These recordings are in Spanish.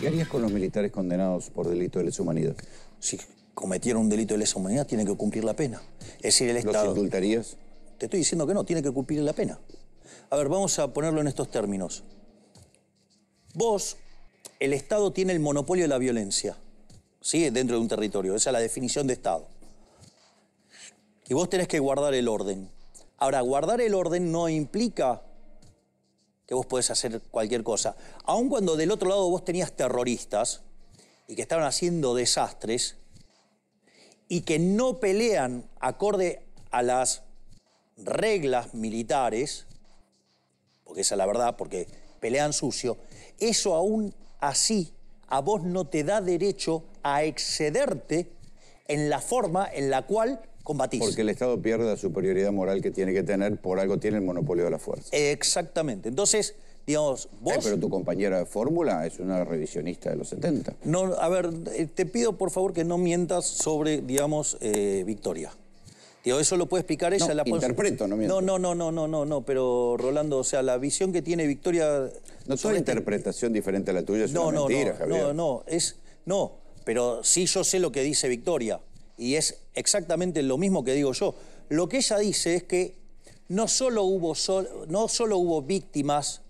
¿Qué harías con los militares condenados por delito de lesa humanidad? Si cometieron un delito de lesa humanidad, tienen que cumplir la pena. Es decir, el Estado... ¿Los indultarías? Te estoy diciendo que no, tiene que cumplir la pena. A ver, vamos a ponerlo en estos términos. Vos, el Estado tiene el monopolio de la violencia, ¿sí? Dentro de un territorio. Esa es la definición de Estado. Y vos tenés que guardar el orden. Ahora, guardar el orden no implica que vos podés hacer cualquier cosa. Aun cuando del otro lado vos tenías terroristas y que estaban haciendo desastres y que no pelean acorde a las reglas militares, porque esa es la verdad, porque pelean sucio, eso aún así a vos no te da derecho a excederte en la forma en la cual porque el Estado pierde la superioridad moral que tiene que tener, por algo tiene el monopolio de la fuerza. Exactamente. Entonces, digamos, vos... Eh, pero tu compañera de fórmula es una revisionista de los 70. No, a ver, eh, te pido por favor que no mientas sobre, digamos, eh, Victoria. eso lo puede explicar ella. No, la interpreto, no miento. No, no, no, no, no, no, pero Rolando, o sea, la visión que tiene Victoria... No es este- una interpretación diferente a la tuya, es no, una no, mentira, Javier. No, no, es... No, pero sí yo sé lo que dice Victoria y es exactamente lo mismo que digo yo. Lo que ella dice es que no solo hubo, no solo hubo víctimas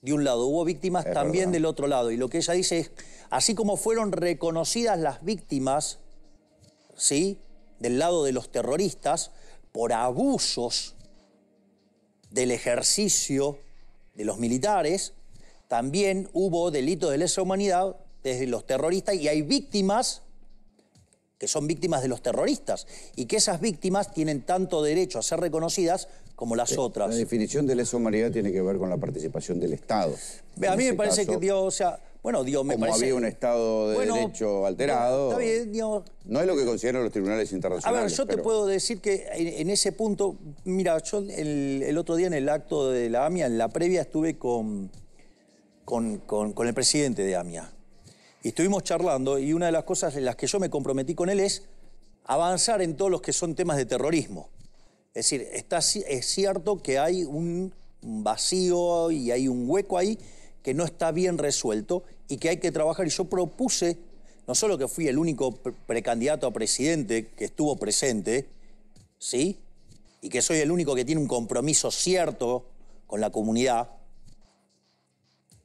de un lado, hubo víctimas también del otro lado. Y lo que ella dice es, así como fueron reconocidas las víctimas, ¿sí? Del lado de los terroristas, por abusos del ejercicio de los militares, también hubo delitos de lesa humanidad desde los terroristas y hay víctimas que son víctimas de los terroristas y que esas víctimas tienen tanto derecho a ser reconocidas como las eh, otras. La definición de lesa humanidad tiene que ver con la participación del Estado. A mí me parece que Dios, o sea, bueno, Dios me como había un Estado de derecho alterado. Está bien, No es lo que consideran los tribunales internacionales. A ver, yo te puedo decir que en, ese punto, mira, yo el, otro día en el acto de la AMIA, en la previa, estuve con, con, con, con el presidente de AMIA y estuvimos charlando y una de las cosas en las que yo me comprometí con él es avanzar en todos los que son temas de terrorismo. Es decir, está, es cierto que hay un vacío y hay un hueco ahí que no está bien resuelto y que hay que trabajar. Y yo propuse, no solo que fui el único precandidato a presidente que estuvo presente, ¿sí? Y que soy el único que tiene un compromiso cierto con la comunidad,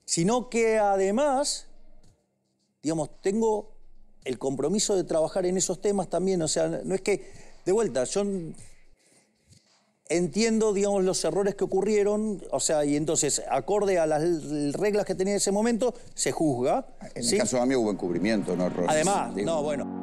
sino que además digamos, tengo el compromiso de trabajar en esos temas también. O sea, no es que, de vuelta, yo entiendo, digamos, los errores que ocurrieron, o sea, y entonces, acorde a las reglas que tenía en ese momento, se juzga. En el caso de mí hubo encubrimiento, no Además, no, bueno.